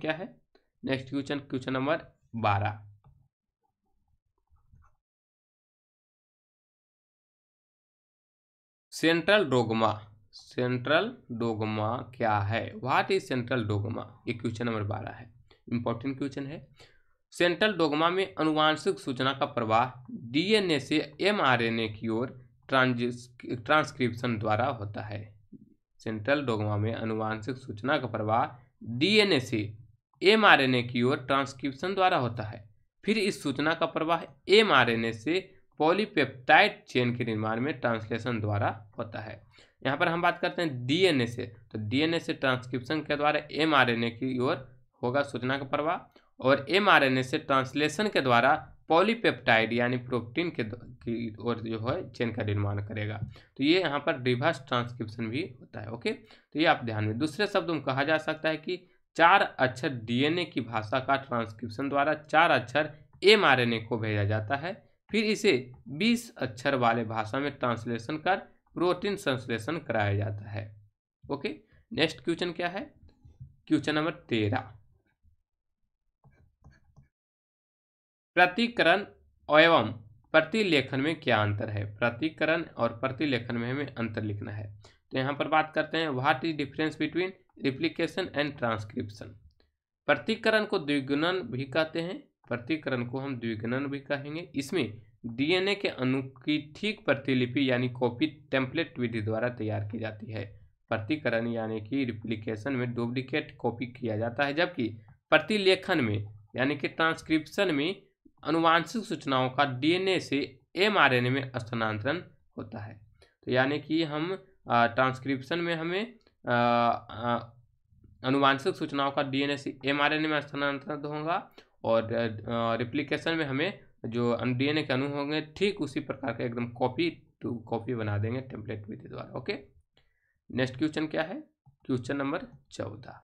क्या है next question question number बारह सेंट्रल डोगमा सेंट्रल डोगमा क्या है व्हाट इज सेंट्रल डोगमा ये क्वेश्चन नंबर बारह है इंपॉर्टेंट क्वेश्चन है सेंट्रल डोगमा में अनुवांशिक सूचना का प्रवाह डीएनए से एमआरएनए की ओर ट्रांसक्रिप्शन द्वारा होता है सेंट्रल डोगमा में अनुवांशिक सूचना का प्रवाह डीएनए से ए की ओर ट्रांसक्रिप्शन द्वारा होता है फिर इस सूचना का प्रवाह ए से पॉलीपेप्टाइड चेन के निर्माण में ट्रांसलेशन द्वारा होता है यहाँ पर हम बात करते हैं डीएनए से तो डीएनए से ट्रांसक्रिप्शन के द्वारा एमआरएनए की ओर होगा सूचना का प्रवाह और एमआरएनए से ट्रांसलेशन के द्वारा पॉलीपेप्टाइड यानी प्रोटीन के की ओर जो है चेन का निर्माण करेगा तो ये यहाँ पर रिवर्स ट्रांसक्रिप्शन भी होता है ओके तो ये आप ध्यान में दूसरे शब्द में कहा जा सकता है कि चार अक्षर डीएनए की भाषा का ट्रांसक्रिप्शन द्वारा चार अक्षर एमआरएनए को भेजा जाता है फिर इसे 20 अक्षर वाले भाषा में ट्रांसलेशन कर प्रोटीन संश्लेषण कराया जाता है ओके नेक्स्ट क्वेश्चन क्या है क्वेश्चन नंबर तेरह प्रतिकरण एवं प्रतिलेखन में क्या अंतर है प्रतिकरण और प्रतिलेखन में हमें अंतर लिखना है तो यहाँ पर बात करते हैं what is difference between replication and transcription प्रतिकरण को द्विगुणन भी कहते हैं प्रतिकरण को हम द्विगुणन भी कहेंगे इसमें डीएनए के अणु की ठीक प्रतिलिपि यानी कॉपी टेम्पलेट विधि द्वारा तैयार की जाती है प्रतिकरण यानी कि रिप्लिकेशन में डुप्लीकेट कॉपी किया जाता है जबकि प्रतिलेखन में यानी कि ट्रांसक्रिप्शन में अनुवांशिक सूचनाओं का डीएनए से एमआरएनए में स्थानांतरण होता है तो यानी कि हम ट्रांसक्रिप्शन में हमें अनुवांशिक सूचनाओं का डीएनए एमआरएनए में स्थानांतरित होगा और रिप्लिकेशन में हमें जो डीएनए के अनु होंगे ठीक उसी प्रकार के एकदम कॉपी टू कॉपी बना देंगे टेम्पलेट विधि द्वारा ओके नेक्स्ट क्वेश्चन क्या है क्वेश्चन नंबर चौदह